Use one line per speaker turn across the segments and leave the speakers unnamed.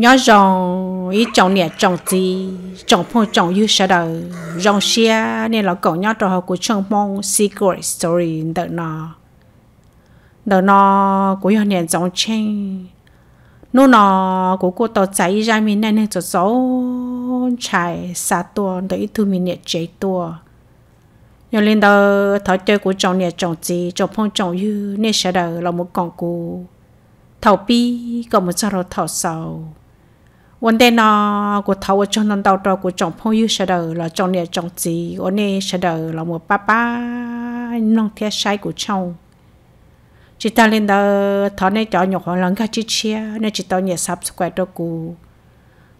nhớ rong ý trồng nè trồng gì trồng phong trồng như sao đâu rong xe nên là cậu nhớ trò học của trong mong secret story đợi nó đợi nó của nhà nè trọng chen nô nó của cô tàu cháy ra mình nên nên cho số chạy xa tua đợi thu mình nè chạy tua nhớ lên đó thảo chơi của trồng nè trồng gì trồng phong trồng như nên sao đâu là một con cô thầu bi còn một sao đầu thầu sầu วันเดนอกูทาวจนนันดาวดอกูจงพงยูเสดอละจงเนี่ยจงจีวันนี้เสดอละมัวป้าป้าน้องเทียใช้กูเช่าจิตาเลนเดอทอนในจอหยกหลังกาจิเชียในจิตาเนี่ยซับสแควร์ดอกู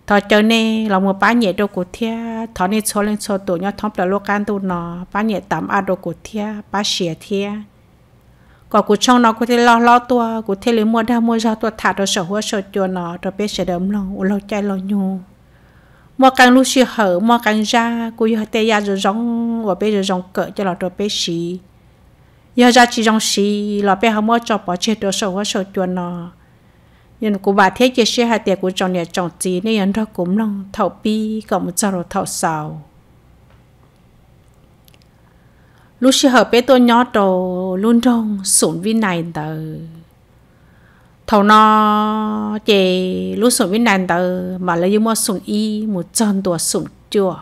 ทอเจอเนี่ยละมัวป้าเนี่ยดอกูเทียทอนในโซเลนโซตัวยอดท้องปลาโลกันตัวนอป้าเนี่ยตามอาดอกูเทียป้าเสียเทีย có cụ trong nó có thể lo lo tua cụ thể lấy mua đa mua ra tua thả rồi sở hữu sở chùa nó rồi biết sẽ đấm lòng u lâu chạy lâu nhu mua càng lúc xì hở mua càng ra cụ giờ tê ya rồi rong và bây giờ rong cỡ cho nó rồi biết xì giờ ra chỉ rong xì là bây không mua cho bỏ chết rồi sở hữu sở chùa nó nhưng cụ bà thế chỉ sẽ hai tiệc cụ trong nhà trong gì nên nhận đó cũng lòng thầu bi cộng một giờ rồi thầu sầu lúc xí hợp bé tôi nhỏ trồ luôn trong sủng vi này tờ thầu nó chè lúc sủng vi này tờ mà lấy mua sủng y một chân tua sủng chua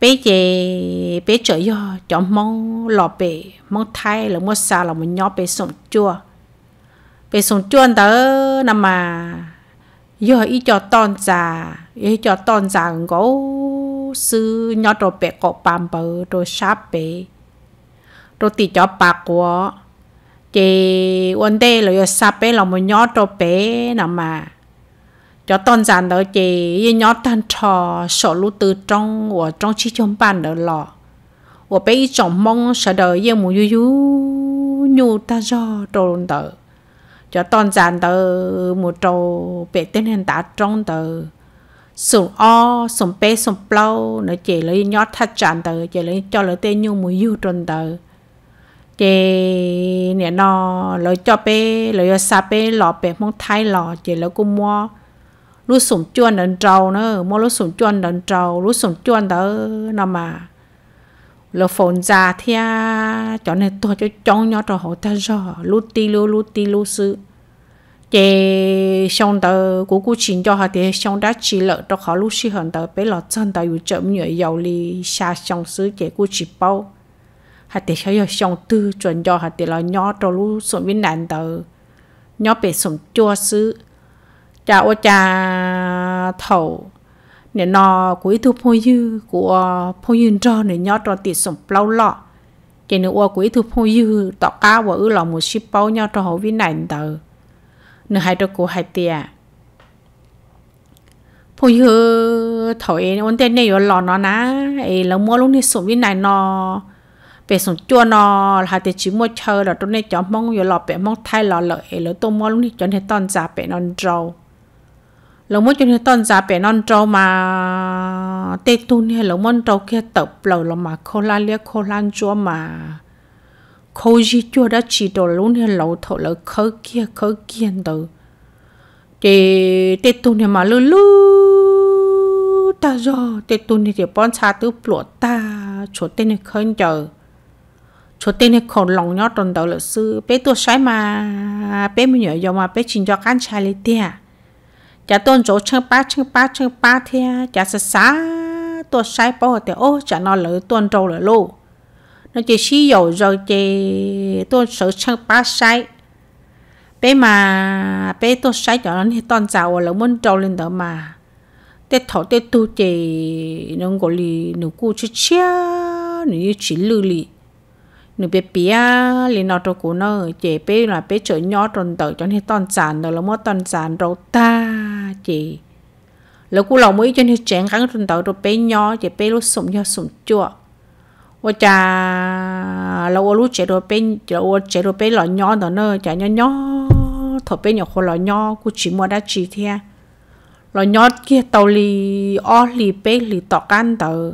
bé chè bé chở yo cho mong lò bể mong thay là mua xa là một nhỏ bé sủng chua bé sủng chua tờ nằm mà yo y cho ton già y cho ton già gấu sư nhỏ đồ bẹ cọ bàm bờ sáp bẹ đồ tì cho bạc của chị quân đê là yo sáp bẹ là một nhỏ đồ nào mà cho tôn giản đó chị nhỏ tan trò sổ lũ từ trong của trong chi trong bàn đó lọ của bé chồng mong sợ đời yêu mù yu yu nhu ta do đó cho tôn giản đó một trâu bé tên hình tá trong đó សូអសំពេសំប្លោនៅជេលញត់ថាចាន់ទៅជេលចលទេញុំមួយយូត្រនទៅជេអ្នកណលចពេលយសាពេលពេមកថៃលជេលគុំមកលុសំជួនដល់ត្រោណឺមកលុសំជួនដល់ត្រោលុសំជួនទៅណមកលហ្វូនចាធា ចនទៅចង់ញត់រហូតដល់លុទីលុលុទីលុស៊ឺ cái xong tờ của cô chính cho họ thì xong đã chỉ lợ cho họ lúc xí hận tờ bé lọ chân tờ yếu chậm nhựa dầu li xa xong xứ chế cô chỉ bao họ thì sao xong tư chuẩn cho họ thì là nhỏ cho lúc sống viên nạn tờ nhỏ bé sống chua xứ cha ô cha thầu nè nó cuối thu phong dư của phong dư cho nè nhỏ cho tiệt sống lâu lọ cái nữa ít thu phong dư tọt cá và ư là một ship bao nhau cho họ viên nạn tờ nửa hai trâu cô hai tia phụ nữ thổi ôn tên này lò nó ná ấy là mua luôn thì sủng như này nó về sủng chua nó là thì chỉ mua chơi là trong này chọn mong rồi lò bé mong thay lò lợi ấy là tôi luôn thì chọn thì toàn giá bé non trâu lò mua chọn thì toàn giá bé non trâu mà tê tu này lò mua trâu kia tập lầu lò mà khô la lia khô lan chua mà khâu gì cho đã chỉ đồ luôn thì lâu thọ là khớ kia khớ kia đâu để để tôi này mà lư lư ta do để tôi này để bọn cha tự bỏ ta chỗ tên này khơi chờ chỗ tên này khổ lòng nhót đòn đầu là sư bé tôi sai mà bé mình nhớ do mà bé chỉ cho cán trai lấy tiền chả tôi chỗ chân ba chân ba chân ba thế chả sợ sa tôi sai bỏ thì ô chả nó lỡ tôi trâu lỡ lô nó chỉ xí dầu rồi chỉ tôi sợ sang ba sai bé mà bé tôi sai cho nó thì toàn giàu là muốn trâu lên đó mà tết thọ tết tu chỉ nó gọi là nó cu chết chia nó chỉ lư lì nó bé bé lì nó cho cô nó chỉ bé là bé chơi nhỏ tròn tờ cho nên toàn giàn đó là mất toàn giàn rồi ta chỉ lỡ cụ lòng mới cho nên chén cắn tròn tờ rồi bé nhỏ chỉ bé lúc sụm nhỏ sụm chua ô cha lâu ô lúc chế độ bên ô chế độ bên lọ nhỏ đó nó chả nhỏ nhỏ bên nhỏ khổ lọ nhỏ cũng chỉ mua đã chỉ thea lọ nhỏ kia tàu lì o lì bên lì tọ can tờ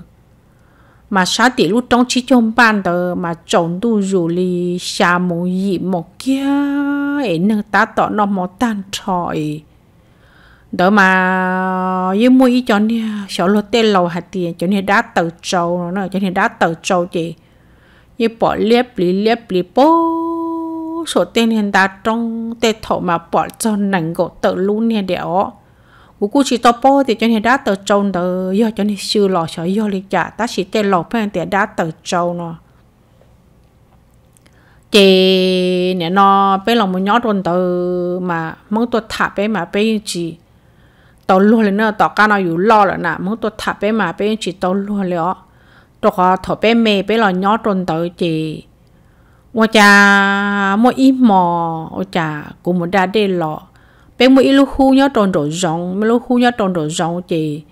mà sáng tỷ lúc trong chỉ trong ban tờ mà chồng tu rủ lì xa mù dị một kia ấy nâng tá tọ nó mò tan trọi đỡ mà với mua ý cho nên sổ lo tê lầu hạt tiền cho nên đá tờ trâu nó cho nên đá tờ trâu chị như bỏ liếp lý liếp lý bố số tên hiện đá trong tên thổ mà bỏ cho nành gỗ tờ luôn nè ó của cô chỉ to bố thì cho nên đá tờ trâu đỡ do cho nên sư lò sợ do lý trả ta chỉ tê lầu phải tiền đá tờ trâu nó chị nè nó bé lòng một nhỏ rồi tờ mà mong tôi thả bé mà bé gì tao luôn nữa tao cái nào yếu lo rồi nè muốn tôi thả bé mà bé chỉ tao luôn liệu tôi có bé mẹ bé lo nhỏ trôn tao chỉ ôi cha mỗi ít mò ôi cha cũng muốn ra đây lọ bé mỗi lúc khu nhớ trôn đồ rong mấy lúc khu nhớ trôn đồ rong chỉ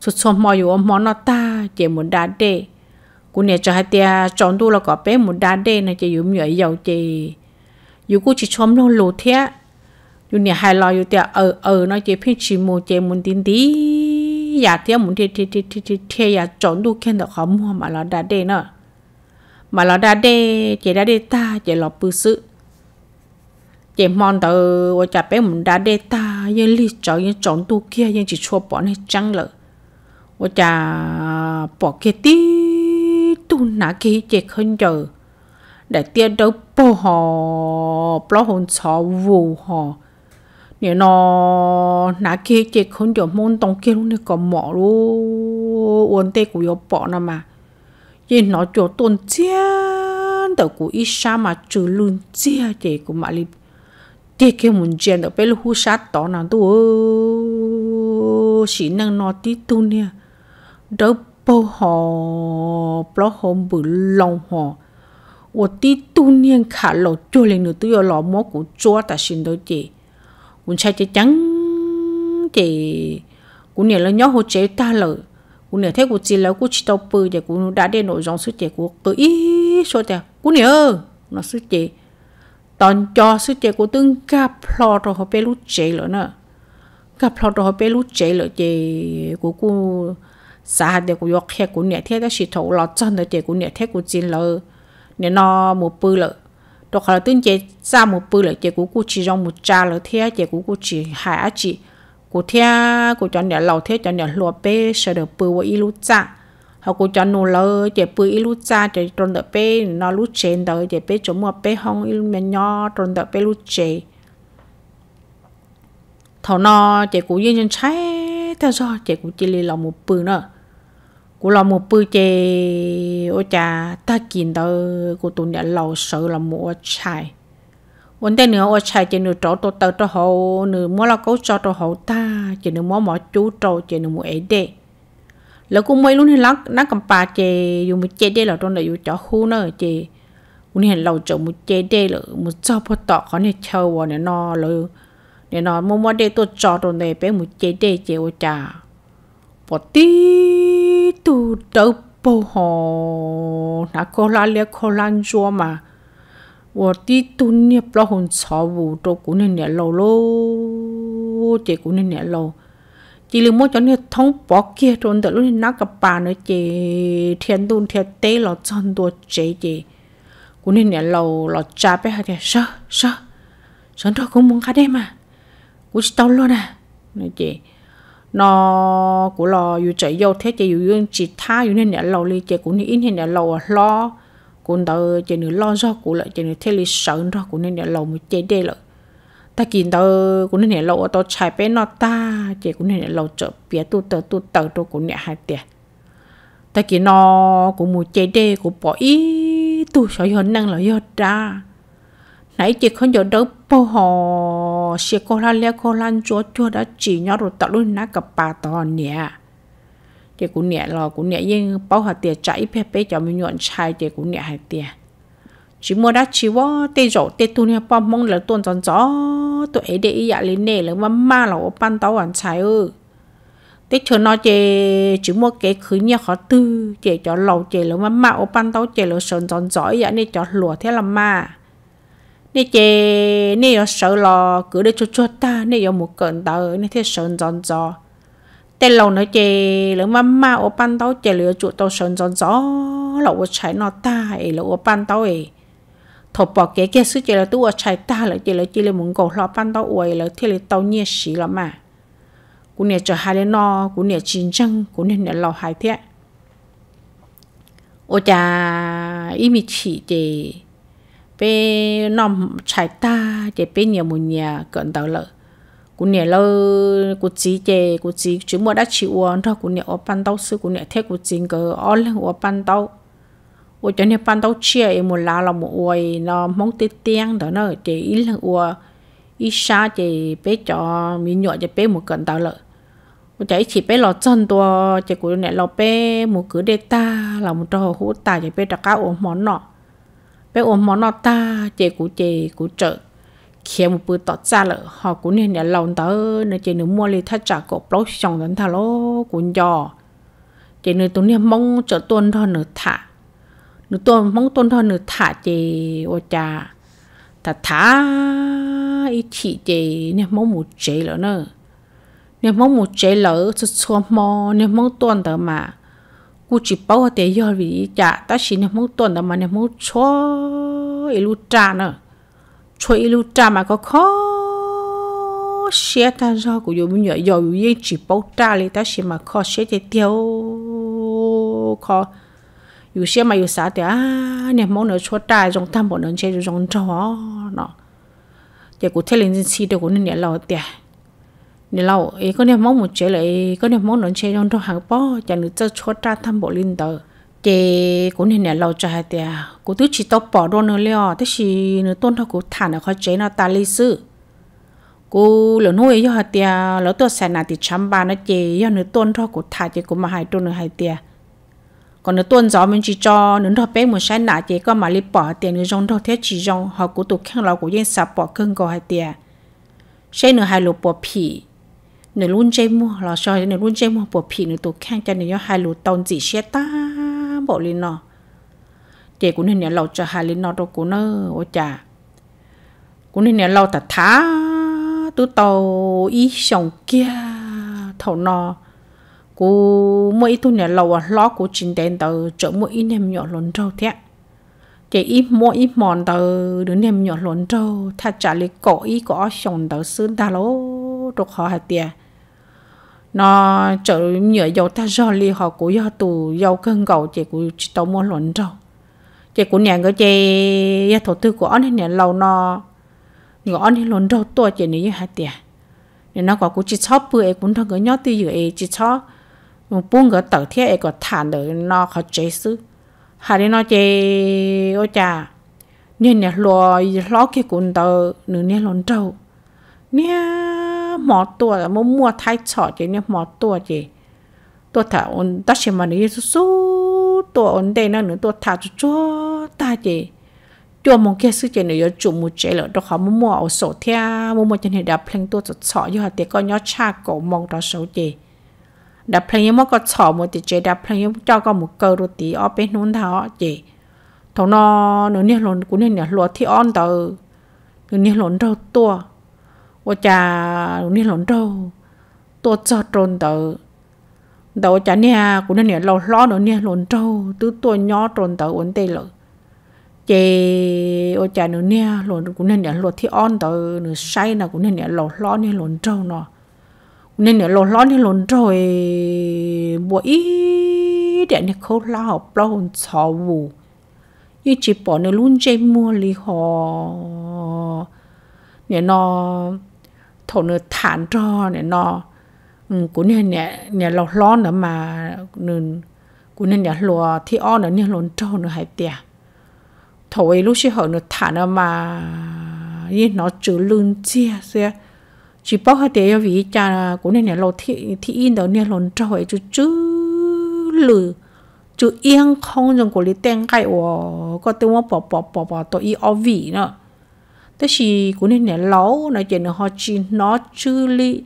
sụt sụt mò yếu mò nó ta chỉ muốn ra đây cũng nè cho hai tia tròn tu là có bé muốn ra đây này chỉ yếu nhảy dầu chỉ yếu cũng chỉ chôm luôn lù thế อยู่เนี่ยไฮลอยอยู่เตียเออเออน้อยเจพี่ชิโมเจมุนตินดีอยากเตียมุนเทเทเทเทเทเทอยากจนดูแค่แต่ขอมัวมาลอดาเดเนาะมาลอดาเดเจดาเดตาเจลอปื้อซื้อเจมอนเตอว่าจะเป็นมุนดาเดตายังรีจอยังจนดูแค่ยังจิชัวปอนให้จังเลยว่าจะปอกเกตีตุนหนาเกเจขึ้นเจอแต่เตียเดอปอหอปลอหนชอวูหอ nè nó nã kia chị không cho môn tông kia luôn nè có mỏ luôn uốn tay của yếu bỏ nè mà chị nó cho tôn chiến tờ của ít xa mà trừ luôn chia chị của mà li tiếc cái muốn chiến ở bên hú sát đó nè tôi chỉ năng nó tí tu nè đỡ bố họ bố họ bự lòng họ ủa tí tu nè khả lộ chua lên nữa tôi ở lò mó của chua ta xin đôi chị cũng chạy chạy trắng thì cũng nhớ là nhóc hồ chế ta lợi cũng nhớ thế cũng chỉ là cũng chỉ tàu bự thì cũng đã đến nội dòng sự chế của cứ ý số tiền cũng nhớ nó sự chế tòn cho sự chế của tương gặp lo rồi họ bé lúc chế rồi nè gặp lo rồi họ bé lúc chế rồi chế của cô xã để cũng yok khe cũng nhớ thế đó chỉ thầu lo chân đó chế cũng nhớ thế cũng chỉ lỡ nên nó một bự lỡ đó là tin chế ra một bữa là chế của cô chỉ rong một trà là thế chế của cô chỉ hai chị cô thế cô cho nhà lầu thế cho nhà lúa bê sợ được bữa với ít lúa trà họ cô cho nô lơ chế bữa ít lúa trà chế trôn được bê nó lúa chén đó chế bê chỗ mua bê hông ít lúa nhỏ trôn được bê lúa chè thầu nó chế của dân trái theo do chế của chỉ lì lòng một bữa nữa của là một bữa chè ô trà ta kiến đó của tụi nhà lầu sợ là mua chai vấn đề nữa ô chai chỉ nửa chỗ tôi tới tôi hồ nửa mua là cấu cho tôi hậu ta chỉ nửa mua mỏ chú trâu chỉ nửa mua ế đê lỡ cũng mấy luôn thì lắc nát cầm bà chè dùng một chè đê là tôi này dùng chó khu nữa chè muốn hiện lầu chỗ một chè đê là một cho bắt tọ có nên chờ vào nên nó lỡ nên nó mua mua đê tôi cho tôi này bé một chè đê chè ô trà bỏ tí tu đâu bồ hồ nà cô la lia cô lan chua mà bỏ tí tu nè bỏ hồn xó vụ đồ cú nè nè lâu lô chè cú nè nè lâu chỉ là mỗi chỗ nè thông bỏ kia trốn tớ lúc nè nà gặp bà nè chè thiên đun thiên tế lọ chân đùa chè chè cú nè nè lâu lọ chà bé hà chè sơ sơ sơ đó cũng mong khá đêm mà cú tao luôn à nè chè nó cũng là yêu chạy vô thế chị yêu dương chỉ tha yêu nên nhà lầu li chị cũng in hiện nhà lầu lo cũng đỡ chị nữ lo do của lại chị nữ thế li sợ đó cũng nên nhà lầu mới chạy đây lại ta kiến đỡ cũng nên nhà lầu tao chạy bên nó ta chị cũng nên nhà lầu chợ bia tu tờ tu tờ đâu cũng nhà hai tiền ta kiến nó cũng muốn chạy đây cũng bỏ ý tu sợ hơn năng là do ra nãy chị không giờ đỡ bao họ họ sẽ có là lẽ có lan chúa chúa đã chỉ nhau rồi tạo luôn nát cặp bà tò nè thì cũng nè lò cũng nè yên bao hạt tiền chạy phê phê cho mình nhuận chai thì cũng nè hai tiền chỉ mua đã chỉ vó tê rổ tê tu nè bao mong là tuần giòn gió tụi ấy để ý dạ lên nè là mà ma là ô ban tao hoàn chai ư tê chờ nó chê chỉ mua cái khứ nhà khó tư chê cho lâu chê là mà ma ô bàn tao chê là sơn giòn gió dạ nên cho lùa thế là ma nè chè nè yo sợ lo cứ để cho cho ta nè yo một cơn tờ nè thế sơn giòn giò tên lầu nói chè lỡ mà ma ở ban tao chè lỡ chuột tao sơn giòn giò lỡ ô chạy nó ta ấy lỡ ô ban tao ấy thọ bỏ cái cái sự chè lỡ tu ô chạy ta lỡ chè lỡ chỉ lỡ muốn cầu lỡ ban tao uầy lỡ thế lỡ tao nhẹ sĩ lắm mà cú nè cho hai lên no cú nè chín chăng cú nè nè lầu hai thế ô cha ý mi chỉ chè bé nằm chạy ta để bé nhà một nhà gần tàu lợ cú nhà lơ cú chỉ chè cú chỉ chứ mua đã chịu uống thôi cú nhà ở ban tàu sư cú nhà thế cú chỉ cờ ở lên ở ban tàu ở chỗ nhà ban tàu chia em một lá là một uồi nó e mong tiết tiếng đó nó để ít là uống ít xa để bé cho mình nhọ để bé một gần tàu lợ một chạy chỉ bé lọ chân tua chạy cú nhà lọ bé một cứ để ta là một trò hú ta để bé đặt cá uống món nọ bé ôm món nó ta chè cú chè cú chợ, khi một bữa tọt xa lợ họ cũng nên nhà lòng tớ nên chè nửa mua lấy thắt trả cổ bóc xong đến thà lô cũng giò chè nếu tôi nên mong trợ tuần thôi nửa thả nửa tuần mong tuần thôi nửa thả chè ô cha thả thả ít chỉ chè nên mong một chế lỡ nữa nên mong một chế lỡ cho xua mò nên mong tuần tớ mà กูจีเป้าเตยอวิจะตาชินมุต้นแต่มันมุช่วยลูจานะช่วยลูจามาก็ขอเสียตาจอกูอยู่มึงอย่าอยู่ยังจีเป้าตาเลยตาชิมาขอเสียเตียวขอ有些嘛有啥的啊？你莫能出大种淡薄能接就种着喏，这个天冷天气的，我那年老的。nè lâu ấy có niệm mong một chế lại có niệm mong nó chế trong trong hàng bó chả nữ cho cho cha tham bộ linh tờ chế cũng nên này lâu cho hai tia cũng tứ chỉ tóc bỏ đôi nữa leo tức chỉ nữ tôn thao cũng thả nó khỏi chế nó ta lý sự cô lỡ nuôi cho hai tia lỡ tôi xài nà thì chăm ba nó chế cho nữ tôn thao cũng thả chế cũng mà hai tôn nữa hai tia còn nữ tôn gió mình chỉ cho nữ thao bé một sai nà chế có mà lý bỏ tiền nữ trong thao thế chỉ trong họ cũng tụt khăn lão cũng yên sập bỏ cưng cầu hai tia xe nửa hai lục bỏ phì nếu luôn chơi mua là cho nếu luôn chơi mua bộ phì nếu tổ khang cho nếu hai lúa tông gì xe ta bộ lên nó chị cũng nên nhớ lâu cho hai lên nó đâu cũng nơ ô chà cũng nên nhớ lâu ta thá tu tàu ý sòng kia thầu nó cô mỗi tu nhớ lâu à lo cú chính đèn tàu chợ mỗi ít em nhỏ lớn trâu thế chị ít mỗi ít mòn tàu đứa em nhỏ lớn trâu thà trả lời cổ ý có sòng tàu xương ta lố trục họ hạt tiền nó trở nhựa dầu ta do li họ của do tù dầu cân cầu chị của tàu mua luận rồi chị của nhà người chị gia thổ tư của anh này lâu nó ngõ anh luận rồi tôi chị này như hạt tiền nên nó có của chị shop bữa cũng thằng người nhớ tí giữa chị shop một buôn người tự thiết ấy có thản được nó họ chế sư hà đi nó chế ô cha nên nhà lo lo cái cuốn tờ nửa nhà luận rồi nha mò tua là mua mua thái chọ chỉ nên mò tua chỉ tua thả ôn ta xem mà nếu số số tua ôn đây nó nữa tua thả cho cho ta chỉ cho mong kia sự chỉ nữa chủ mua chế lợ đó khó mua mua ở sổ thea mua mua trên hệ đạp phăng tua cho chọ như họ tiệc con nhó cha cổ mong đó xấu chỉ đạp phăng như mong có chọ một tiệc chế đạp phăng như cho có một cơ đôi tí ở bên nón tháo chỉ thằng nó nó nè lồn cũng nè lúa thì on tờ nó nè lồn đâu tua 我家你龙舟，多早中头，đầu chả nè cũng nên lâu lo nữa nè lồn trâu tứ tôi nhỏ trồn tờ uốn tê lợ chê ô chả nữa nè lồn cũng nên nè lột thì on tờ nữa say nè cũng nên nè lâu lo nè lồn trâu nọ cũng nên nè lâu lo nè lồn trâu ấy bộ ý để nè khâu lao, bao hồn sò vụ, như chỉ bỏ nè luôn chê mua lì họ nè nó thổ nữa thản cho này nó của nên nè nè lò lon nữa mà nên của nên nè lùa thì o nữa nè lon cho nữa hay tiệt thổ ấy lúc xưa họ nó thản nữa mà như nó chữ lưng chia xe chỉ bao hết để vì cha của nên nè lò thì thì in đó nè lon cho ấy chữ chữ lử chữ yên không trong của lý tên cái ồ có tiếng mà bỏ bỏ bỏ bỏ tôi ý o vị nữa thế thì cũng nên nè lấu nói chuyện họ chỉ nó chữ li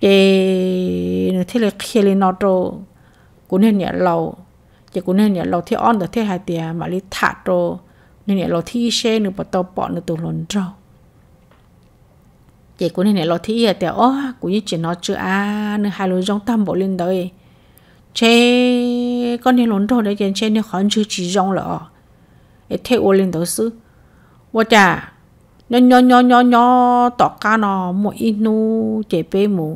để thế là khi lên nó rồi cũng nên nè lâu chỉ cũng nên nè lâu thì on được thế hai tiền mà li thả rồi nên nè lâu thì xe nữa bắt tao bỏ nữa tụi lồn rồi chỉ cũng nên nè lâu thì hai tiền ó cũng như chỉ nó chữ a nữa hai lối giống tam bộ lên đấy chế con nên lồn rồi đấy chứ nên khó chữ chỉ giống lỡ thế ô lên đó sư. ว่าจ้าย้อนย้อนย้อนย้อนย้อตอกกาเนาะมวยนูเจ็บไปหมู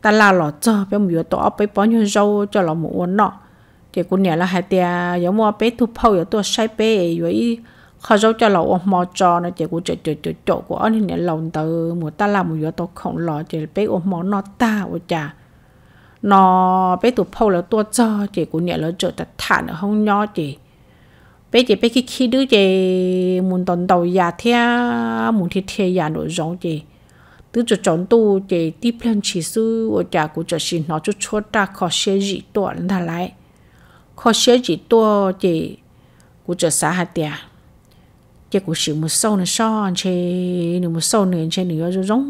แต่ลาหล่อเจอไปหมูอยู่ตัวเอาไปป้อนยืนเจ้าจะหล่อหมูอ้วนเนาะเจ็บกูเนี่ยละหายเตียอย่ามัวไปทุบเผาอย่าตัวใช้ไปอยู่อีเขาเจ้าจะหล่ออมอจอนะเจ็บกูเจ็บเจ็บเจ็บเจ็บกูอันนี้เนี่ยหล่อเตอหมูตาลาหมูอยู่ตัวของหล่อเจ็บไปอมอนอตาว่าจ้านอไปตุบเผาแล้วตัวเจอเจ็บกูเนี่ยแล้วเจอแต่ถ่านห้องย่อเจ็บ bây giờ bây khi khi đứa trẻ muốn tận đầu nhà theo muốn thiết theo nhà nội giống chị từ chỗ chọn tu chị tiếp lên chỉ số ở nhà của chị xin nó chút chút ta khó sẽ gì tuần thà lại khó sẽ gì tua chị của chị xã hạt tiền chị của chị một sâu nữa so chị nửa một sâu nữa chị nửa rồi giống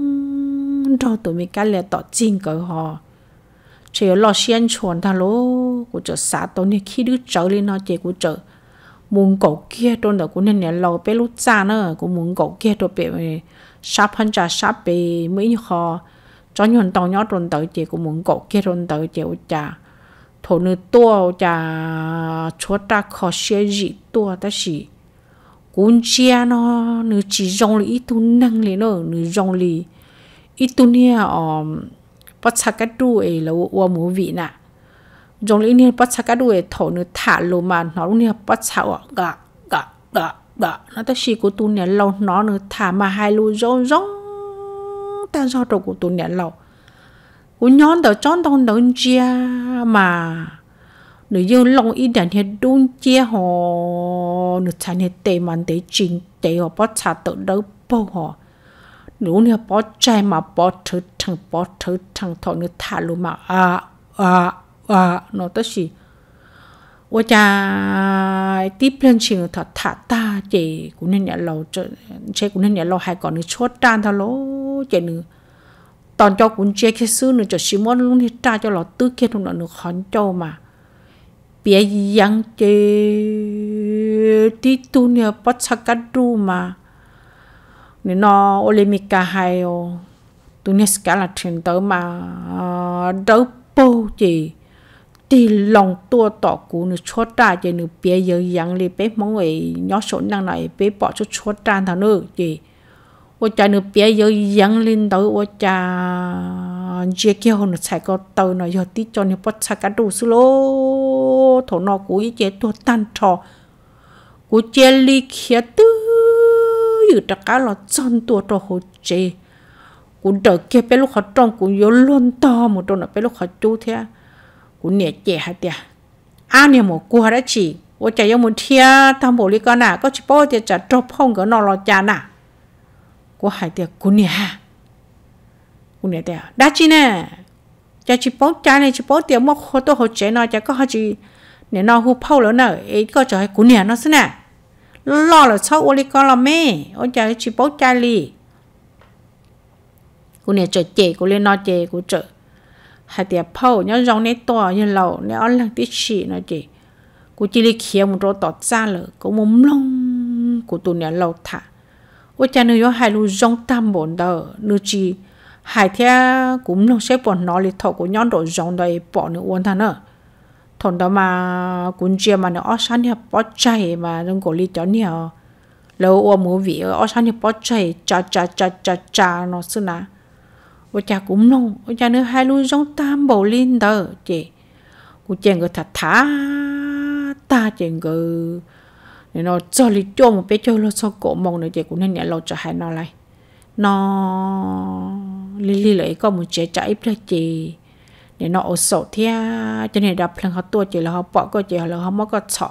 cho tụi mình cái là tỏ chinh cơ họ chị ở lo xiên chuồn thà lố của chị xã tôi này khi đứa trở lên nó chị của chị muốn cổ kia tôn đó cũng nên là lâu bé lúc cha nữa cũng muốn cổ kia tôi bé sắp hơn cha sắp bé mấy như khó cho nhuận tàu nhỏ tôn tới chị cũng muốn cổ kia tôn tới chị cha thổ nữ tua cha chúa ta khó xe dị tua ta xỉ cũng chia nó nữ chỉ rong lì ít tu năng lì nó nữ rong lì ít tu nia ờ bắt sạc cái tu ấy là mua vị nè jong li ni pa chaka du e tho nu tha lu ma nó lu ni pa cha wa ga ga ga ga nó ta shi ko tu ne lo nó nu thả mà hai lu rong rong ta zo to ko tu ne lo u nhon do chon dong dong chia mà nữ yêu lòng ý đàn hết đun chia họ nữ chán hết tệ màn tệ chính tệ họ bỏ trả tự đâu bao họ nữ nè bỏ chạy mà bỏ thử thẳng bỏ thử thẳng thổ nữ thả luôn mà à à à nó tất gì và cha tiếp lên chuyện thật thả ta chị cũng nên nhận cho, chị cũng nên nhận lầu hai còn nữa chốt tan thà lỗ chị nữa tòn cho cũng chế cái sư nữa cho xí món luôn thì ta cho lọ tư kia thùng nó nữa khón cho mà bia yang chế tí tu nè bắt sắc cắt ru mà nên nó olimika hay ô, tu nè cả là chuyện tới mà ờ, đỡ bô chị thì lòng tua tỏ cú nữ chốt ra chỉ nữ bia giờ yang li bé mong người nhỏ số năng này bé bỏ chút chốt ra thằng nữ chỉ ô cha nữ bia giờ yang lên tới ô cha chia kia hồn nữ chạy có tàu nó giờ tí cho nữ bắt chạy cả đủ xí lô thổ nó cú ý chế tua tan trò cú chế li kia tư dự trắc cá là chân tua trò hồ chế cú đỡ kia bé lúc họ trong cú yếu luôn to một trò nó bé lúc họ chú thế กูเนี่ยเจ๋ฮะเดียอ้าเนี่ยหมกูฮะจี我จะยังมุนเทียทำบุรีก่อนน่ะก็ชิบว่าจะจบห้องก็นอนรอจาน่ะกูหายเดียกูเนี่ยกูเนี่ยเดียได้จีเนี่ยจะชิบป้องจานเนี่ยชิบป้องเดียวมั่วโคตัวหัวใจน่ะจะก็หัวจีเนี่ยนอนหูเผาแล้วเนอะเอ้ก็จะให้กูเนี่ยนั่นสินะรอแล้วเช่าอุลีก่อนละแม่โอ้จะชิบป้องจานลีกูเนี่ยจะเจกูเลยนอนเจกูเจอ hạt tiệp phâu nhớ rong nét to như lầu nét ăn lăng tí chỉ nó chị cô chỉ lấy khía một rô tọt ra lở cô muốn lông cô tụi nè lầu thả ôi cha nữ hai lu rong tam bốn đờ nữ chị hai thea cũng lông sẽ bọn nó lấy thọ của nhon đồ rong đời bỏ nữ uốn thằng nữa thằng đó mà cũng chia mà nó ở nè bỏ chạy mà đừng có lý cho nè lâu ôm mua vị ở nè bỏ chạy cha cha cha cha cha nó xưa nào và cha cũng nông cha nữa hai lui giống tam bầu linh tờ chàng người thật thả ta chàng người nó cho lý cho một bé chơi lo so cổ mong nữa chị cũng nên nhảy lo cho hai nó lại nó lý lại có một trẻ trái là chị nó ở sổ thia cho nên đập lần họ tua chị là họ bỏ coi chị là họ mất có sợ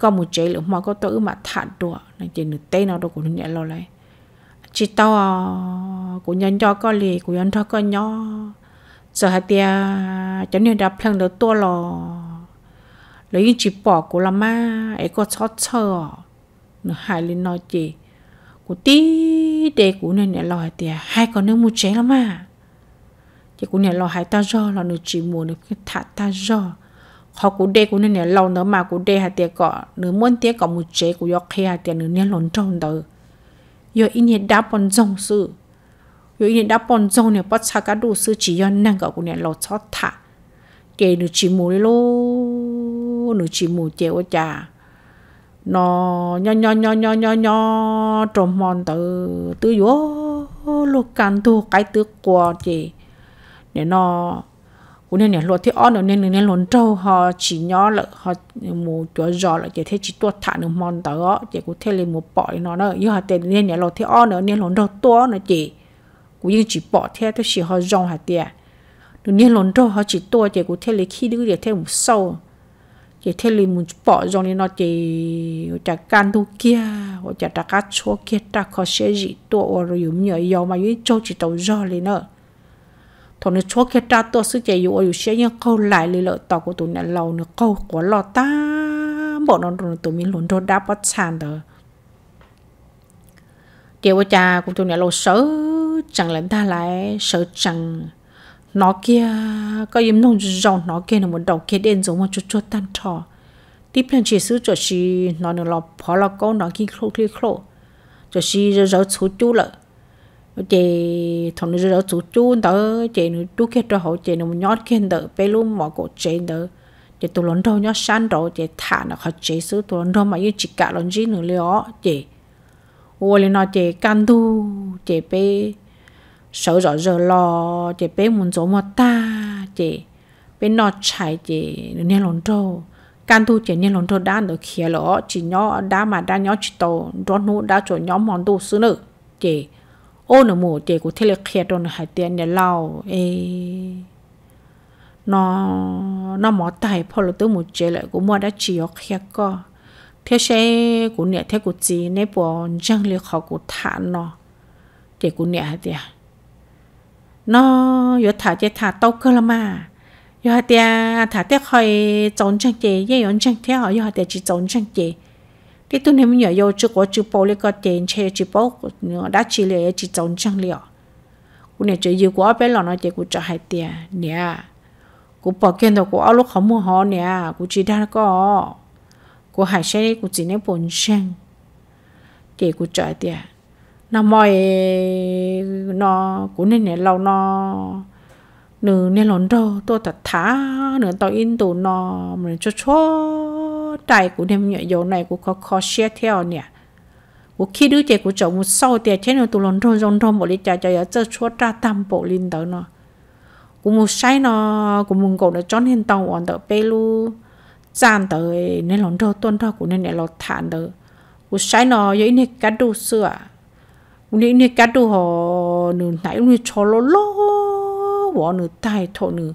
có một trẻ lượng mà có tôi mà thản đùa nên chị nữ tây nó đâu cũng nên nhảy lo lại chỉ to, của nhân cho có lì của nhân cho có nhỏ giờ hai tia cho nên đáp lần đầu to lò lấy những chỉ bỏ của làm ma ấy có chót sờ nó hại lên nói gì của tí để của nên này lòi tia hai con nước mua chế lắm mà chỉ của này lòi hai ta do là nó chỉ mua được cái thả ta do họ của đây của nên này lâu nữa mà của đây hai tia cọ nửa muốn tia cọ mua chế của do kia tia nửa nên lồn trong đời yo in ye da pon jong su yo in ye da pon jong ne pa cha ka du su chỉ yo nang ka ku ne lo cho tha ke nu chỉ mu lo nu chỉ mu che o cha nó nho nho nho nho nho nho trộm mòn từ từ yo lo can tu cái từ qua chị để nó cú nên nay lo thế on nên nên lon trâu họ chỉ nhó là họ một chỗ giò là chỉ thế chỉ tua thả được mòn đó chỉ cú thể lên một bỏi nó nữa như họ tiền nên nhà lo thế on nên lon trâu to nữa chỉ cũng như chỉ bỏ thế tới chỉ họ rong hạt tiền đừng nên lon trâu họ chỉ tua chỉ có thể lấy khi đứa để thêm một sâu chỉ thế lên một bỏ rong nên nó chỉ chả can tu kia hoặc chả cá chua kia ta có sẽ gì tua rồi dùng nhờ dầu mà với châu chỉ tàu giò lên nữa thôi nó cho cái trả tôi sức chạy yêu xe nhưng câu lại lì lợi tao của tụi nó lâu nữa câu của lo ta bọn nó rồi tụi mình luôn cho đáp bắt sàn tờ điều của cha của tụi nó lâu sợ chẳng lẽ ta lại sợ chẳng nó kia có im nông rồng nó kia là một đầu kia đen giống một chút chút tan trò tiếp lên chỉ sứ cho chị nó nữa là phó là câu nó kia khô kia khô cho chị rồi chú chú lợi chị thằng nó rồi chú chú đó chị nó chú kia cho họ chị nó nhót kia đó bé luôn mà cổ chị đó chị tụi lớn đâu nhót san rồi chị thả nó khỏi chị xứ tụi lớn đâu mà yêu chị cả lớn gì nữa lió chị ôi lên nó chị can thu chị bé sợ rõ giờ lo chị bé muốn giống mà ta chị bé nó chạy chị nên nghe lớn đâu can thu chỉ nên lòng đâu đá được khía lỡ chỉ nhỏ đá mà đá nhỏ chỉ tàu đón nụ đá chỗ nhỏ mòn đồ xứ nữa chỉ ô nó mù tiền của thế lực khía trong hải tiền để lao nó nó mỏ tài phô là tôi một chế lại của mua đã chỉ ở co thế sẽ của nè thế của chị nè bỏ răng liệt họ của thả nó để của nè hải tiền nó yo thả chế thả tàu cơ mà yo hải tiền thả thế khỏi trốn trăng chế yo trăng thế họ yo hải chỉ trốn trăng chế cái tôi nên nhớ yêu chứ có chứ bao lấy cái tiền che chứ bao đã chỉ lấy chỉ trồng chẳng liệu cô này chỉ yêu quá bé là nó chỉ cô cho tiền nè cô bỏ kiến đâu cô ở lúc không mua họ nè cô chỉ đã có cô hai xe cô chỉ nên bốn sen để cô tiền nó mọi nó cũng nên nè lâu nó nửa nên lòn đâu tôi thật nửa tao in tù nó mình cho tài của đêm nhẹ dấu này của có khó xe theo nè của khi đứa trẻ của cháu một sau tiền trên nào tụi lon rong rong rong bộ lý cha cho giờ chúa ra tam bộ linh đó nó của một sai nó của mùng cổ nó chọn hiện tàu on tờ pelu lu giàn tờ nên lon rong tuân ra của nên này lo thản tờ của sai nó vậy này cá đồ sữa nên này cá đồ họ nửa nãy nửa cho lo lo bỏ nửa tay thọ nửa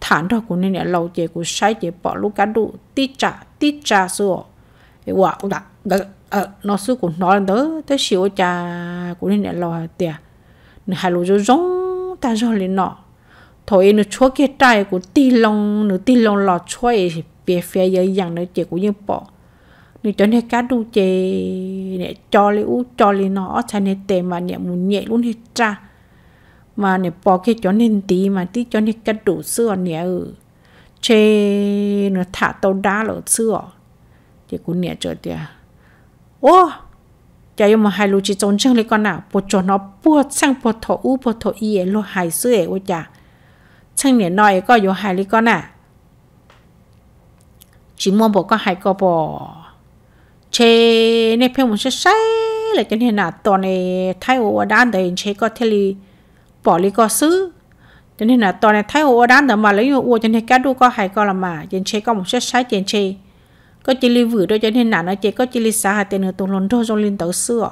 thản ra của nên này lâu chế của sai chế bỏ lúc cá đồ tít trả tít trà sữa quả đặc đặc ở nó sư của nó đó tới xíu trà của nên lo tiền hai lô cho rong ta cho lên nọ thôi nó chúa kia trai của ti long nó ti long lò chúa ấy bia phía giờ dặn nó chỉ của như bỏ nó cho nên cá đu chê nè cho lên u cho lên nọ, cho nên tệ mà nè muốn nhẹ luôn hết ra mà nè bỏ cái cho nên tí mà tí cho nên cá đủ xưa nè ừ chê nó thả tàu đá lỡ xưa thì cũng nhẹ trở tiền ô chạy mà hai lũ chỉ trốn chân lấy con nào bộ cho nó bùa sang bộ thổ u bộ thổ y lô hai sư ấy ô chả chân nhẹ nói có yêu hai lấy con à chỉ mua bộ có hai có bộ chê nè phèo một sẽ say là cho nên là tuần này thay ô đan đấy chê có thể li bỏ li có xứ cho nên là tòa này thấy ô đán đó mà lấy ô cho nên cá đu có hay có là mà trên chế có một số sai trên chế có chỉ li vừa đó cho nên là nó chỉ có chỉ li xã hay tiền tụng lồn thôi trong liên tàu xưa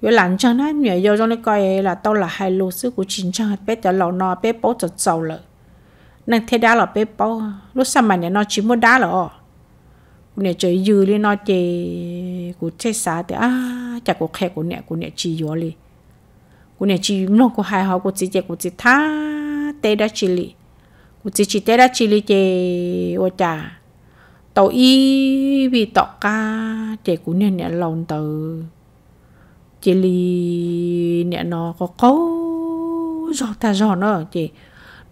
với lần cho nó nhảy vô trong cái coi là tao là hai lô sư của chính trang bé cho lầu nó bé bố chật sầu lợ nên thế đá là bé bố lúc sau mà nó chỉ muốn đá là nè chơi dư lên nó chơi của chế xã thì à chả có khe của nè của nè chỉ vô liền cô này chỉ nó cô hài họ cô chỉ chỉ cô chỉ tha tê đã chỉ lì cô chỉ chỉ tê đã chỉ lì chè ô cha tàu y vì tọt ca chè cô này nè lòng từ chỉ lì nè nó có câu giọt ta giọt nó chè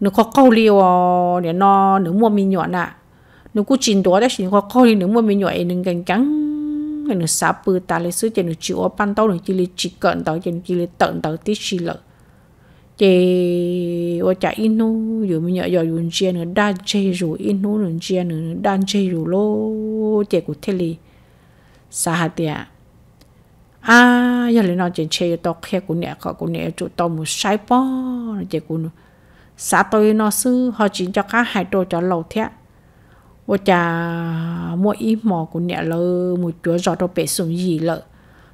nó có câu liều nè nó nó mua mi nhọn à nó cứ chín đó đã chỉ có câu liều nó mua mi nhọn nên cắn cắn người nó sáp bự ta lấy sứ chỉ nó chịu ở ban đầu nó chỉ lấy chỉ cận tới chỉ chỉ lấy tận tới tí chỉ lợ chỉ ở chạy inu dù mình nhớ giờ dùng chia nữa đa chơi rồi inu nữa chia nữa đa chơi rồi lô chỉ của thế li sa hạt tiệt à giờ lấy nó chỉ chế to khe của nè có của nè chỗ to một sai po chỉ của xã tôi nó sư họ chỉ cho cá hai đồ cho lâu thiệt 我 cha mua ít mò của nè lơ một chúa giọt đồ bể sùng gì lợ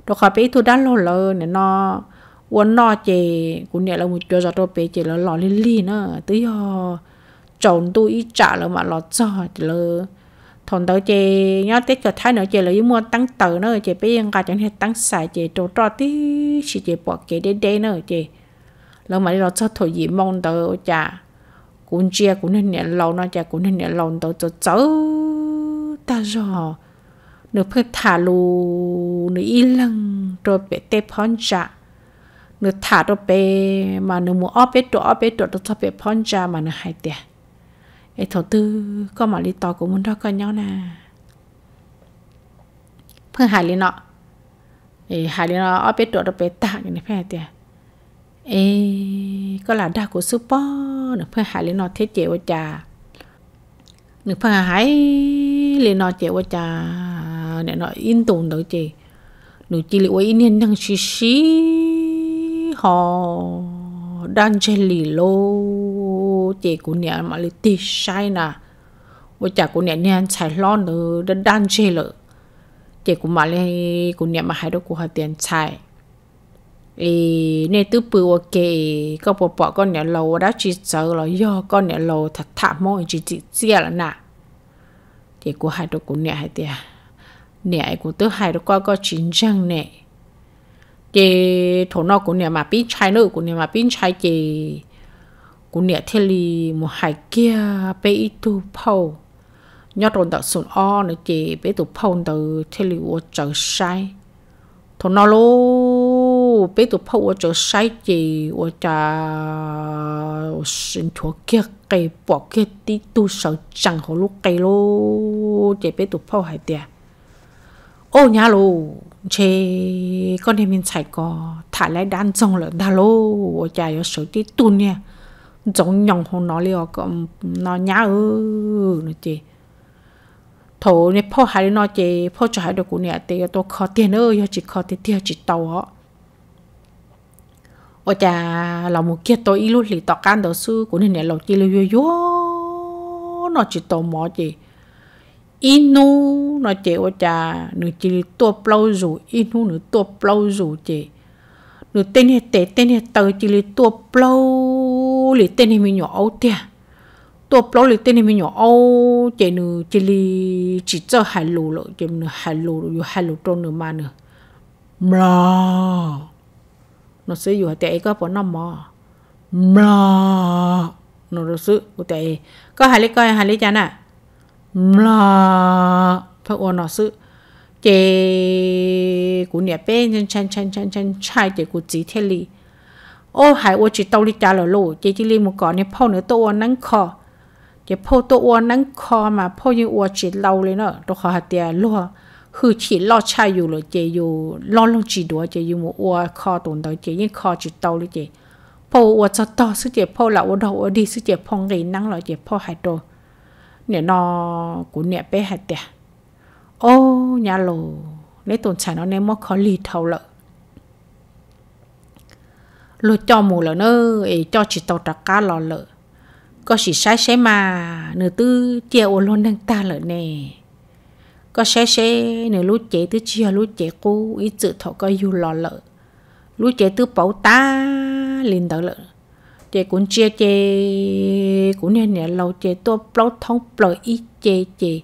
đồ khá bể thu đá lô lơ nè uốn nó chè của nè lơ một chúa giọt đồ bể chè lơ lò lên li nữa tới ho chồng tôi ít mà lò cho lơ thằng tớ chè nhớ tết cho thái nữa chè lơ mua tăng tờ nữa chè bây giờ cả chẳng thể tăng xài chè trâu trò tí chỉ chè bỏ kề đê đê nữa chè lơ mà đi lò cho thổi gì mong tớ cha cũng chia cũng nên nhận lâu nó chia cũng nên nhận lâu tôi cho cháu ta rồi nửa phơi thả lù nửa y lăng rồi bé tép phong trả nửa thả rồi bé mà nửa mua óp bé trụ óp bé trụ tao cho bé phong trà mà nửa hai tiền ấy thầu tư có mà đi to cũng muốn đó coi nhau nè phơi hài lý nọ ấy hai lý nọ óp bé trụ rồi bé tạ cái này phải tiền ê có là đa của sư bó nực hải lên nó thế chịu chà nực phân hải lên nó chịu chà nè nó in tồn đó chị nụ chỉ liệu in nhân năng xí xí họ đang chị của nè mà lì tì sai nè với chả của nè nè xài lon nữa đang đang chị của mà lì của nè mà hai đứa của họ tiền xài ý nên tư bự ok có bỏ bỏ con nhà lầu đã chỉ sợ là do con nhà lầu thật thả mong chỉ chỉ chia là na, thì của hai đứa của nè hai tia nè của tớ hai đứa qua có chín răng nè thì thổ nọ của nè mà pin chai nữa của nè mà pin chai thì của nè thế li một hai kia bé ít tu phâu nhớ rồi đặt sụn o nữa thì bé tu phâu từ thế li uo chờ sai thổ nó luôn 不被都破我就晒起我家身托给给 bỏ cái tí tu sợ chẳng hồ lúc cái lô để biết tụt phao hải tiền ô nhà lô chê con em mình chạy có thả lại đan trong là đa lô ô chả có sợ tí tu nha giống nhong hồ nó liều có nó nhá ư nó chê thổ nè phao hải nó chê phao cho hải được của nè thì tôi khó tiền ơi chỉ khó tiền tiền chỉ tàu họ ở chả là một kia tôi ít lúc thì tao can đầu sư của nên là chỉ là yo yo nó chỉ tao mò gì, inu nó chỉ ở chả nửa chỉ tua plau rủ inu nửa tua plau rủ chỉ nửa tên hết tên tên hết tờ chỉ là tua plau lì tên hết mình nhỏ ấu tia tua plau lì tên hết mình nhỏ ấu chỉ nửa chỉ là chỉ cho hai lù lợ chỉ nửa hai lù rồi hai lù trong nửa mà nửa mờ นซื้ออยู่แต่ไอ้ก็ผลน้อมมอมอหนูรู้สึกอแต้ก็หาลิก้อยหาลิจันอ่ะมอพระโอนอซื้อเจกูเนี่ยเป็นชันชันชันชันชายเจกูจีเทลีโอ้หายโอจิตอลิจาเหรอลูกเจจิลีมุก่อนเนี่ยพ่อเหนือตัวนั่งคอเจพ่อตัวอ้วนนั่งคอมาพ่อยังอ้วนจิตเราเลยเนาะตัวคอหัดเตียลัวคือฉีดลอดชายอยู่เลยเจอยู่ลอดลงจีดัวเจอยู่มัวคอตุนตัวเจยิ่งคอจิตโตเลยเจพอวัวจะต่อสุเจพอละอัวดอกวัวดีสุเจพองรีนั่งเลยเจพอหายโตเนี่ยนอกูเนี่ยไปหายเตะโอ้ยาโลในตุนฉันเอาในมอคอลีเท่าละลดจอมูแล้วเนอเอจอจิตโตตะก้าลอเลยก็สิใช้ใช้มาเนื้อตื้อเจียวโอลนดังตาเลยเนี่ย có xe xe nếu lúc chế từ chia lúc chế cô ít tự thọ có yêu lò lợ lúc chế từ bảo ta lên đó lợ chế cũng chia chế cũng nè nè lâu chế tôi bảo thông bảo ít chế chế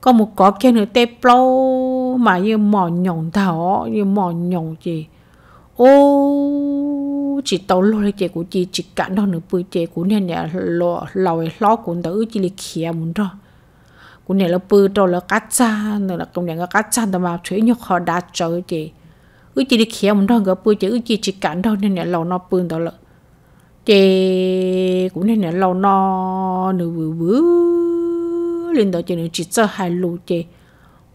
có một có kia nữa tê bảo mà như mỏ nhộng thọ như mỏ nhộng chế ô chỉ tàu lo là chế của chị chỉ cả nó nữa bự chế cũng nè nè lò lò lò cũng đỡ chỉ là khía muốn rồi cũng nhảy là bự trâu là cá cha nữa là cũng nhảy là cá cha đó mà chuối nhóc họ đã chơi chị ư chị đi khéo mình đâu gặp bự chị ư chị chỉ cản đâu nên nhảy lâu nó bự đó là chị cũng nên nhảy lâu nó nửa bự bự lên đó chị nửa chỉ chơi hai lù chị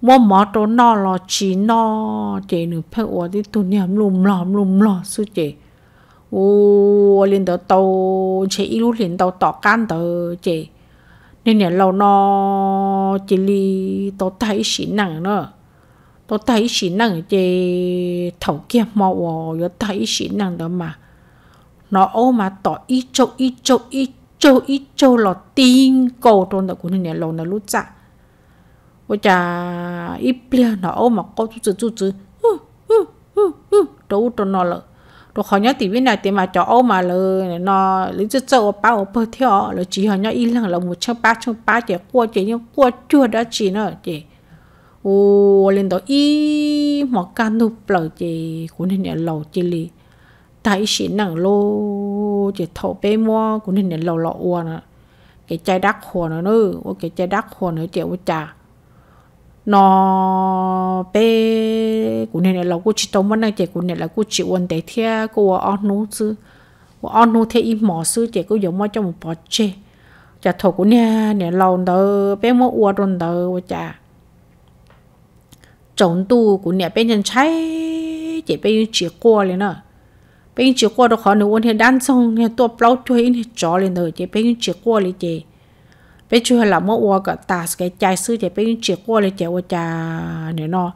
mua mỏ trâu nó là chỉ nó chị nửa phải ở đi tụi nhầm lùm lòm lùm lò suy chị ô lên đó tàu chị lúc lên tàu tỏ can tờ chị nên là lâu nó chỉ li tôi thấy xí năng nữa tôi thấy xí năng thì thầu kia màu rồi thấy xí năng đó mà nó ô mà tỏ ít châu ít châu ít châu ít châu là tin cầu trong đó của nhà lâu nó lúc chả bây giờ ít bia nó ô mà có chút chút chút đâu cho nó là đồ họ nhớ tí bên này tiền mà cho ô mà lơ nó lý cho cho bao bao theo là chỉ họ nhớ ít lần là một trăm ba trăm ba chỉ qua chỉ nhưng qua chưa đã chỉ nữa chỉ ô lên đó ít mà can nụ bờ chỉ cũng nên là lầu chỉ lì tại chỉ nặng lô chỉ thầu bê mua cũng nên là lầu lọ uo nữa cái trái đắc hồ nữa nữa cái trái đắc hồ nữa chỉ uo trà nó bé cụ này là cụ chỉ tông vấn này cụ này là cụ chỉ vấn đề thế cụ ở nô chứ cụ ở nô thế im mỏ sư chỉ cụ giống mà trong một bó chê chả thổ cụ nè nè lâu đó bé mua uo rồi đó chả trồng tu cụ nè bé nhân trái chỉ bé chỉ qua lên nữa bé chỉ qua đó khó nữa vấn đề đan xong nè tua bao chuối nè chó lên nữa chỉ bé chỉ qua lên chỉ bây chú là mua hoa cả ta cái trái sư thì bé chỉ qua lấy trái hoa trà nữa nọ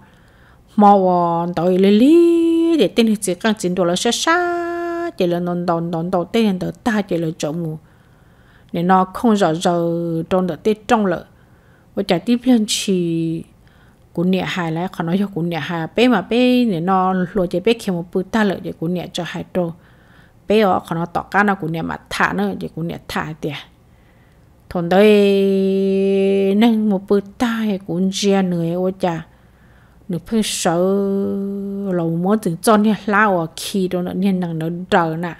mà hoa tới lì lì để tên chỉ cần chỉ đồ là xa xa chỉ là non đòn đòn đầu tên là ta chỉ là chỗ mù nữa nọ không rõ rõ trong đó tên trong lợi và trái tiếp lên chỉ của nè hài lại khó nói cho của nè hài bé mà bé nữa nọ lo chỉ bé khi một bữa ta lợi để của nè cho hài trâu bé ở khó nói tỏ cá nào của nè mà thả nữa để của nè thả tiền thằng đây nên một bữa tay cũng chia người ô cha nửa phải sợ lòng mua từ cho nên lao ở khi đó nó nên nặng nó đỡ nè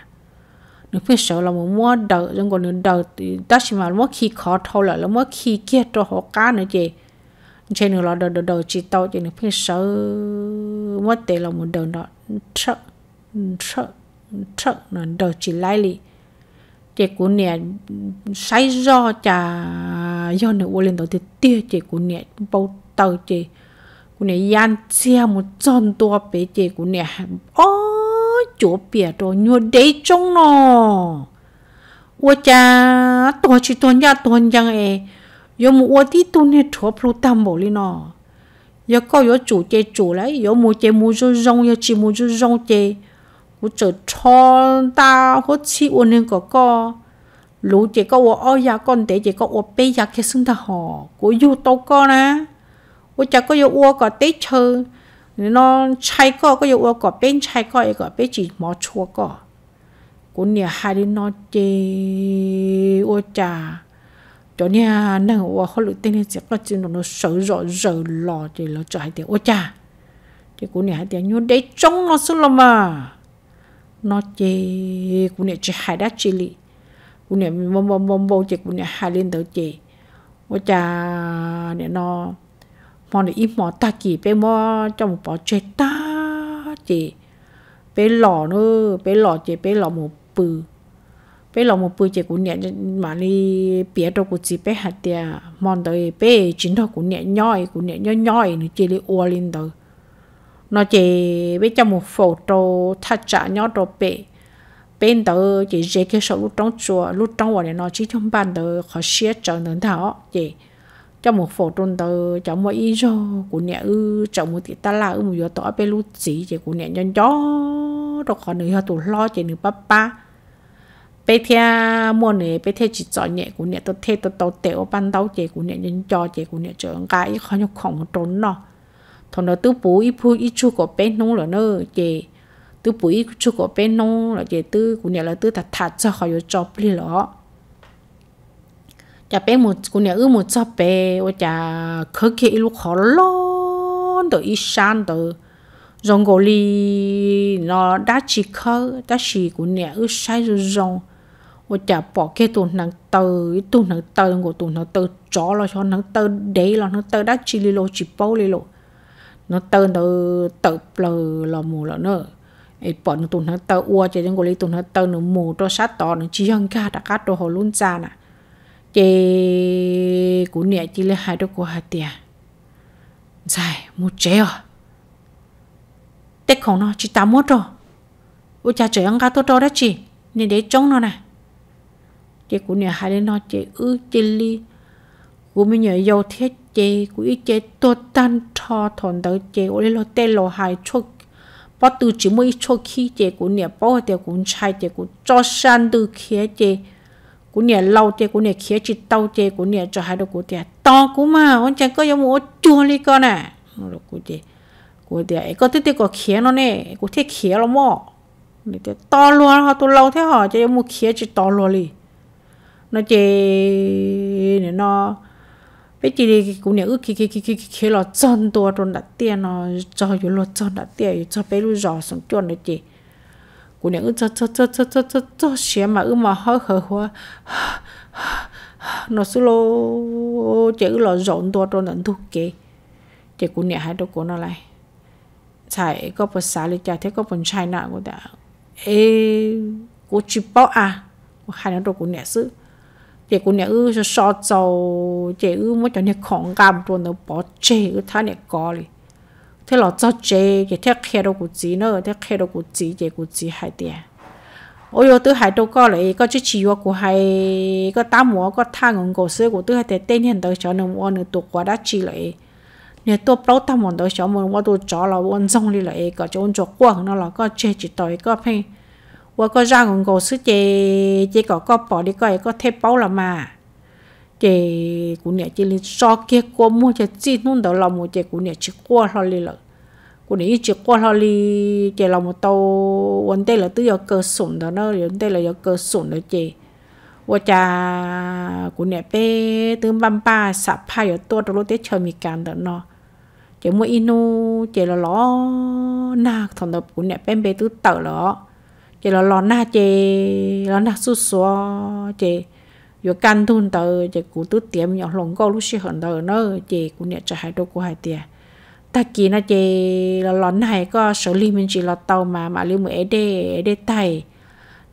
nửa phải sợ lòng mua đỡ trong còn nửa đỡ thì ta chỉ mà mua khi khó thôi, lại là mua khi kia cho họ cá nữa chị trên nửa là đỡ đỡ đỡ chỉ tao chỉ nửa phải sợ mua tiền lòng một đỡ nó sợ sợ sợ nó đỡ chỉ lại liền chị của nè say do chả do nè ô lên đầu thì tia chị của nè bao tàu chị của nè yan xe một chân tua bé chị của nè ô chỗ bìa rồi nhua đấy trong nó ô cha tôi chỉ tôi nhà tôi chẳng ấy yo mu ô tí tu nè chỗ plu tam bộ lên nó yo có yo chủ chơi chủ lấy yo mu chơi mu rong yo chỉ mu rong chơi 我做穿搭好似我那个个，老这个我二呀干的这个我背呀去生的好，我有多个呢？我这个有我个得车，你那拆个个有我个边拆个一个边只毛错个，我呢还的那这我家。cho nên năng của họ lựa tên sẽ có chuyện nó sợ rõ rõ lò thì nó cho hai tiếng ô cha thì cũng hai tiếng nhưng đấy trông nó xuống lắm mà nó chê cũng nè chê hai đá chê li cũng nè bông bông bông bông chê cũng nè hai lên tới chê ô cha nè nó mò nè ít mò ta kì bé mò trong một bỏ chê ta chê bé lò nữa bé lò chê bé lò một bự bé lò một bự chê cũng nè mà đi bé đâu cũng chỉ bé hạt tiệt mòn tới bé chín đâu cũng nè nhoi cũng nè nhoi nhoi nữa chê đi ô lên tới nó chỉ biết trong một phổ trô thắt chặt nhỏ đồ bể bên đó chỉ dễ cái số lúc trong chùa lúc trong ngoài nó chỉ trong bàn đó khó xé trở nên thảo chỉ trong một phổ trôn đó trong một ý do của nhà ư trong một tí ta là ư một giờ tỏ bên lúc chỉ chỉ của nhà nhân gió đồ khó nữa họ tụ lo chỉ nữa ba ba bé thea mua nè bé thea chỉ cho nhẹ của nhà tôi thấy tôi tàu tẹo ban đầu chỉ của nhà nhân gió chỉ của nhà trưởng cái khó nhọc khổng trốn nó thằng nó tứ bố ít phu ít chú có bé nông là nó chị tứ bố ít chú có bé nông là chị tứ cũng nhà là tứ thật thật cho họ yêu cho bli lọ chả bé một cũng nhà ư một cho bé và chả khơi khi lúc khó lon tới ít san tới rong gò li nó đã chỉ khơ đã chỉ cũng nhà ư sai rồi rong và chả bỏ cái tụ nắng tờ tụ nắng tờ của tụ nắng tờ chó là cho nắng tờ đấy là nắng tờ đã chỉ li lô chỉ bao li lô nó tên đó tơ lờ lò mù lọ nữa ấy bỏ nó tụn hết tơ ua chỉ đến gọi tụn hết tơ nó mù cho sát tỏ nó chỉ hơn cả đã cắt đồ hồ luôn ra nè chỉ cú nè chỉ là hai đôi của hai tia dài một chế à tết không nó chỉ tám mốt rồi ôi cha trời ăn cá tốt đó chị nên để trống nó nè chị cũng nhà hai đến nó chị ư chị ly của mình nhớ dầu thiết chị của ít chị tốt tan thọ thon tới chế của lo tê lo hai chốt bắt từ chỉ mới chốt khí chế của nhà bỏ thì cũng chạy chế của cho san từ khía chế của nè lâu chế của nè khía chỉ tàu chế của nè cho hai đồ của nhà to của mà ông chẳng có giống một chua đi con à rồi của chế của nhà có thế thế có khía nó nè của thế khía nó mò này thế to luôn họ tôi lâu thế họ chế một khía chỉ to luôn đi nó chế nó bây giờ thì cũng nhớ ước khi khi khi khi khi lo chân tua trôn đặt tiền nó cho yếu lo chân đặt tiền cho bé lu rõ sống chuẩn đấy chị cũng nhớ cho cho cho cho cho cho cho xem mà ước mà hơi hở hoa nó xưa lo chỉ lo rộn tua trôn đặt thu kì chị cũng nhớ hai đứa của nó lại chạy có bữa sáng đi chạy thế có phần chai nọ của ta, ê của chị bảo à hai đứa của nhớ xưa chị cũng nhớ ư so dầu chị ư mới cho nhớ khổng gà một nó bỏ chê ư thà nhớ có đi thế là cho chê chị theo khe đâu của chị nữa theo khe đâu của chị chị của chị hai tiền ôi yo tôi hai đâu có lại có chứ chỉ của hai có tám mùa có thang ngon cổ xưa của tôi hai tiền tên hiện tới cho nó mua nữa tụt quá đã chỉ lại nếu tôi bảo tám mùa tới cho mình qua tôi cho là ôn xong đi lại có chỗ ôn cho quăng nó là có chê chỉ tới có phải 我个让我我是这这个个包的个个太薄了嘛。这姑娘这里烧给过么？这自弄到了么？这姑娘去过了哩了。cô nãy chỉ qua lo li chỉ là một tàu vấn đề là tự do cơ sủng đó nó vấn đề là do cơ sủng đó chị và cha cô nãy bé từ băm ba sập hai ở tua đó tết chơi mì cạn đó nó chỉ mua inu chỉ là lo na đó cô nãy bé bé từ tàu đó chỉ là lon na chỉ lon na su số chỉ yo căn thun tờ chỉ cụ tu tiệm nhỏ lồng gò lúc xí hận tờ nơ chỉ cụ nhẹ trả hai đô cụ hai tiền ta kỳ na chỉ là lon này có xử lý mình chỉ là tàu mà mà lưu mười đê đê tay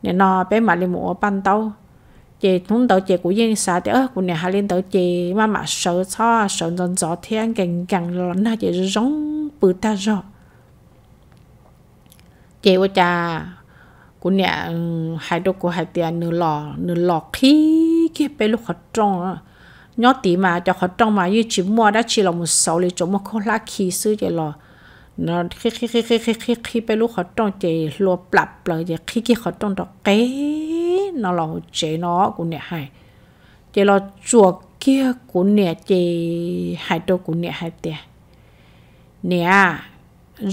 nè nó bé mà lưu mười ban tàu chị thun tàu chị của yên xã thì ơ của nhà hai lên tàu chị mà mà sợ cho sợ dần gió thiên càng càng lon na chị giống bự ta rồi chị của cha กูเนี่ยหายดกูหายเตียนเนื้อหล่อเนื้อหล่อขี้เก็บไปลูกขอจ้องยอดตีมาจะขอจ้องมายืดชิมัวได้ชิเราหมดเสาเลยจมมาโคลาขี้ซื้อใจหล่อเนาะขี้ขี้ขี้ขี้ขี้ขี้ขี้ไปลูกขอจ้องใจรัวปรับเลยใจขี้ขี้ขอจ้องดอกเก๋เนาะเราใจเนาะกูเนี่ยหายใจเราจวกเกี้ยกูเนี่ยใจหายตัวกูเนี่ยหายเตียเนี่ย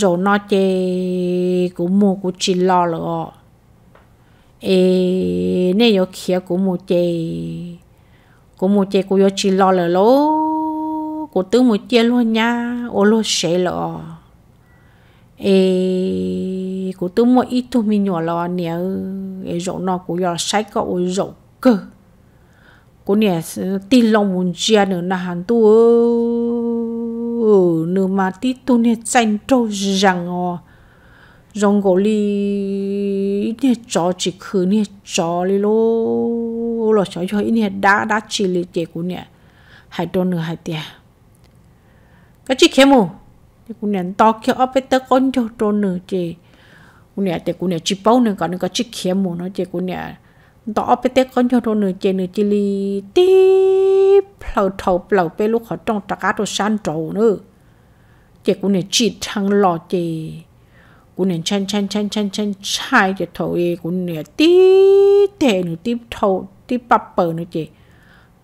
rồi nó chê của mua của chị lo rồi ê nè yo kia của một chè của một chè của yo chỉ lo là lố của tư một chè luôn nha ô lô sẽ lọ ê của tư một ít thôi mình nhỏ lọ nè ê rộ nó của yo sai có ô rộ cơ của nè tin lòng muốn chia nữa là hàn tu ơ ừ, nữa mà tí tu nè tranh trâu rằng ờ รองกอลีเนี่ยจอจิคือเนี่ยจอเลยลูกเราชอบชอบเนี่ยด้าด้าจิลิเจกูเนี่ยหายดนเหนึ่งหายเตียก็จิเขมูกูเนี่ยตอกเขียวไปตะก้อนเจ้าตัวหนึ่งเจกูเนี่ยเต่กูเนี่ยจิเป้าเนึ่งก่อนึ่ก็จิเขมูเนาะเจกูเนี่ยตอกเอาไปตะก้อนเจ้าตัวหนึ่งเจหนึ่งจิลีตีเปล่าเท่าเปล่าไปลูกขอจ้องตะการตัวชั้นโจเนอเจกูเนี่ยจิตทางหล่อเจ cũng nên chăn chăn chăn chăn chăn chai cái thầu ấy cũng nè tí thế nữa tí thầu tí bắp bờ nữa chị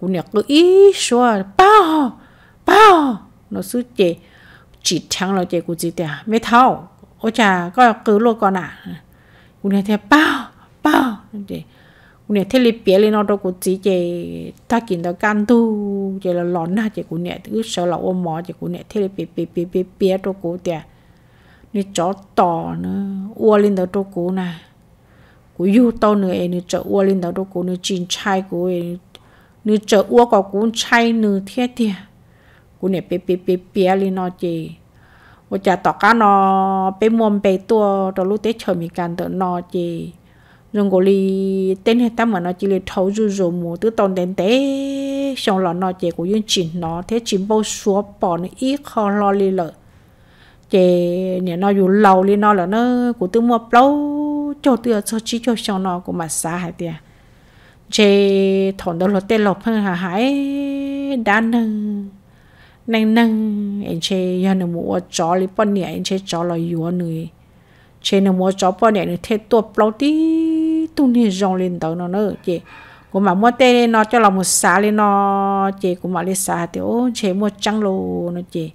cũng nè cứ ý xóa bao bao nó suy chị chỉ thằng là chị cũng chỉ tiền mấy thầu ô cha có cứ lô con à cũng nè thế bao bao chị cũng nè thế lịch bia lên nó đâu cũng chỉ chị ta kiếm được gan tu chị là lón na à chị cũng nè cứ sợ là ôm mỏ chị cũng nè thế lịch bia bia bia bia đâu cũng tiền như chó tỏ nữa ua lên đầu tô cố nè cú yêu tao nữa em nè, chợ ua lên đầu tô cố nè chín chai của em nè chợ ua có cú chai nè thiệt thiệt, cú này bé bé bé bé lên nó chị và chả tỏ cá nó bé muôn bé tua đó lúc tết chờ mình cần tự nó chị rồi gọi li tên hết tâm mà nó chỉ là thấu dù dù mù tứ tôn đến tế xong là nó chỉ của dân chỉ nó thế chỉ bao số bỏ nó ít khó lo li chế nhà nó dù lâu lên nó là nó của tôi mua lâu cho tôi cho chỉ cho xong nó của mà xa hay tiền chế thằng đó là tên lộc hơn hà hải đa năng năng năng anh chế giờ nó mua chó lấy bao nhiêu anh chế chó là yếu người chế nó mua chó bao nhiêu nó thế tuột lâu tí tôi nhìn rong lên đầu nó nữa chế của mà mua tên nó cho là một xá lên nó chế của mà lên xá thì ô chế mua trăng lô nó chế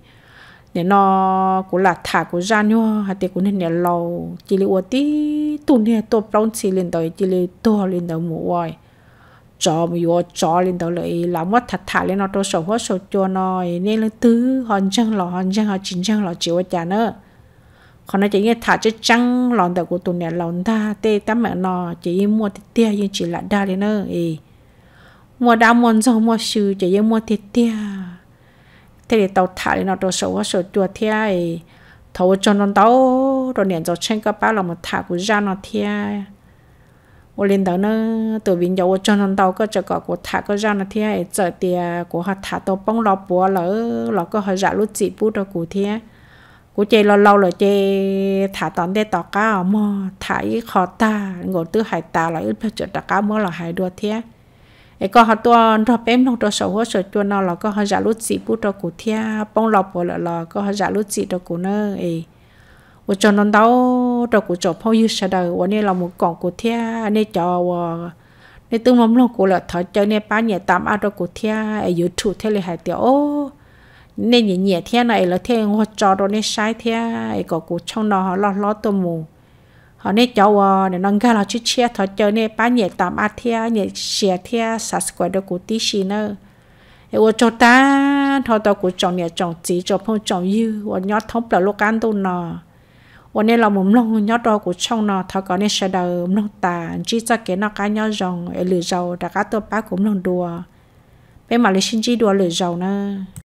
nè nó cũng là thả của ra nhá hạt tiền của nên nè lâu chỉ là tí tu nè tu brown chỉ lên tới chỉ là tu lên tới mũ vòi chó mà vô chó lên tới lại làm mất thả thả lên nó tôi sầu hết sầu cho nó nên là tứ hòn trăng lò hòn trăng hòn chín trăng lò chịu chả nữa còn nó chỉ nghe thả chứ trăng lòn tới của tu nè lòn ta tê tám mẹ nó chỉ mua thịt tia nhưng chỉ là đa lên nữa mua đa mua rau mua sừ chỉ như mua thịt tia thế thì tàu thả thì nó đồ sổ quá sổ chùa thế ấy thầu cho nó tàu rồi nền cho trên các bác là một thả của ra nó thế ô lên đó nó từ biển dầu cho nó tàu có cho có của thả cái ra nó thế ấy giờ thì của họ thả tàu bông lọ bùa lỡ lọ có họ giả lúc chỉ bút đâu của thế của chị lâu lâu là chị thả tòn để tỏ cá mà thả ý khó ta ngồi tư hải ta là ít phải chuyện tỏ cá mới là hải đua thế ไอ้ก็หัตัวเราเป็นน้องตัวสาวสวยตัวนอเราก็หัวลุจีปุ๊ตัวกูเทียป้องเราปวดเราก็หัวลุจีตัวกูเนอเอว่าจนนนเต้าตัวกูจบพ่อยืดเสดวันนี้เราหมุกกล่องกูเทียนี่จอวะนี่ตึ้งล้มลงกูละถอยเจอเนี่ยป้าเนี่ยตามอาตัวกูเทียไอ้ยูทูบเทเลยหายเตียวโอ้เนี่ยเนี่ยเทียไหนแล้วเทียหัวจอตัวนี้ใช้เทียไอ้ก็กูช่องนอหลอดล้อตัวหมู họ nên ờ, cho cháu để nâng cao là chút chia thọ cho nên ba nhẹ tạm ăn thia nhẹ xẻ thia sạch được của tí xì nữa ô cho ta thọ tao của chồng nhẹ chồng chỉ cho phong chồng yêu ô nhót thông là lúc ăn tu nọ ô nên là một lông nhót đó của trong nọ thọ có nên sẽ đầu mồm lông tà chỉ cho cái nó cá nhót rồng lửa dầu đã cá tôi bá cũng lông đùa bên mà lấy xin chỉ đùa lửa dầu nữa